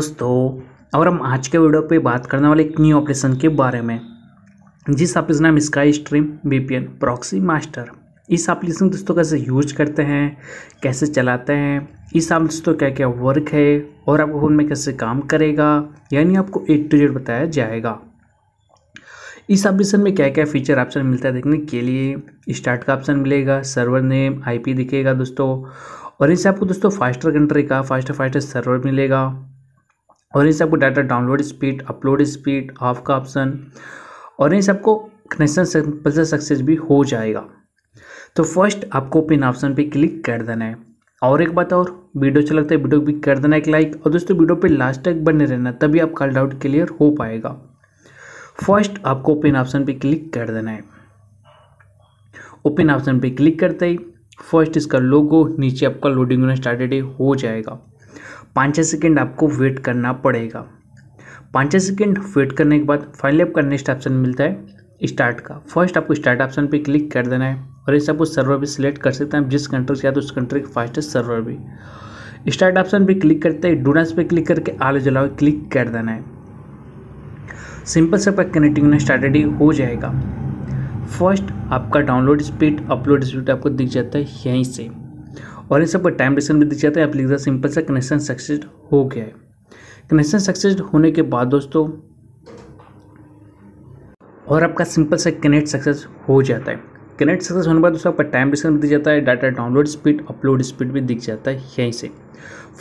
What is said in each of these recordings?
दोस्तों और हम आज के वीडियो पे बात करने वाले एक न्यू ऑपरेशन के बारे में जिस ऑपरेशन नाम sky stream VPN proxy master इस एप्लीकेशन को दोस्तों कैसे यूज करते हैं कैसे चलाते हैं इस आप दोस्तों क्या क्या वर्क है और आपको फोन में कैसे काम करेगा यानी आपको ए टू जेड बताया जाएगा इस ऑपरेशन में क्या क्या फीचर ऑप्शन मिलता है देखने के लिए स्टार्ट का ऑप्शन मिलेगा सर्वर नेम आईपी दिखेगा दोस्तों और इससे आपको दोस्तों फास्टर कंट्री का फास्टर फास्टर सर्वर मिलेगा और इन सबको data download speed upload speed of का ऑप्शन और इन सबको कनेक्शन पल्सर सक्सेस भी हो जाएगा तो फर्स्ट आपको पिन ऑप्शन पे क्लिक कर देना है और एक बात और वीडियो अच्छा लगता है वीडियो भी कर देना एक लाइक और दोस्तों वीडियो पे लास्ट तक बने रहना तभी आपका डाउट क्लियर हो पाएगा फर्स्ट आपको ओपन ऑप्शन पे क्लिक कर देना है ओपन ऑप्शन पे क्लिक करते ही फर्स्ट इसका लोगो नीचे आपका लोडिंग होना स्टार्टेड हो जाएगा पाँच छः सेकेंड आपको वेट करना पड़ेगा पाँच छः सेकेंड वेट करने के बाद फाइनली आपका नेक्स्ट ऑप्शन मिलता है स्टार्ट का फर्स्ट आपको स्टार्ट ऑप्शन पे क्लिक कर देना है और इस आपको सर्वर भी सिलेक्ट कर सकते हैं जिस कंट्री से या तो उस कंट्री का फास्टेस्ट सर्वर भी स्टार्ट ऑप्शन पे क्लिक करते हैं डोनास पे क्लिक करके आलो जलाओ क्लिक कर देना है सिंपल से आपका कनेक्टिंग होना स्टार्टेड हो जाएगा फर्स्ट आपका डाउनलोड स्पीड अपलोड स्पीड आपको दिख जाता है यहीं से और इन सब का टाइम डिस्टेंस भी दिख जाता है आप लिख दीजिए सिंपल सा कनेक्शन सक्सेस हो गया है कनेक्शन सक्सेस होने के बाद दोस्तों और आपका सिंपल सा कनेक्ट सक्सेस हो जाता है कनेक्ट सक्सेस होने के बाद दोस्तों आपका टाइम डिस्टेंस भी दिख जाता है data download speed upload speed भी दिख जाता है यहीं से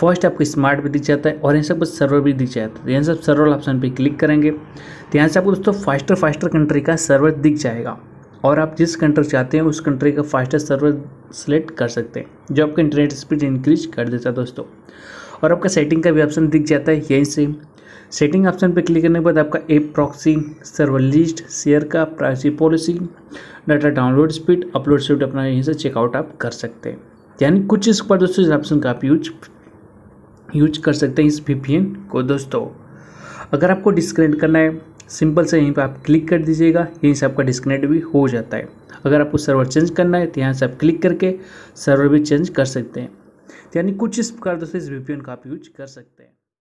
फर्स्ट आपको स्मार्ट भी दिख जाता है और यहाँ सब सर्वर भी दिख जाता है यहाँ सब सर्वर ऑप्शन पर क्लिक करेंगे तो यहाँ से आपको दोस्तों फास्टर फास्टर कंट्री का सर्वर दिख जाएगा और आप जिस कंट्री चाहते हैं उस कंट्री का फास्टेस्ट सर्वर सेलेक्ट कर सकते हैं जो आपका इंटरनेट स्पीड इंक्रीज कर देता है दोस्तों और आपका सेटिंग का भी ऑप्शन दिख जाता है यहीं से सेटिंग ऑप्शन पर क्लिक करने के बाद आपका app proxy server list share का privacy policy data download speed upload speed अपना यहीं से चेकआउट आप कर सकते हैं यानी कुछ इस पर दोस्तों इस ऑप्शन का आप यूज यूज कर सकते हैं इस वी को दोस्तों अगर आपको डिस्कनेक्ट करना है सिंपल से यहीं पर आप क्लिक कर दीजिएगा यहीं से आपका डिस्कनेक्ट भी हो जाता है अगर आपको सर्वर चेंज करना है तो यहाँ से आप क्लिक करके सर्वर भी चेंज कर सकते हैं तो यानी कुछ इस प्रकार दोस्तों इस वी का आप यूज कर सकते हैं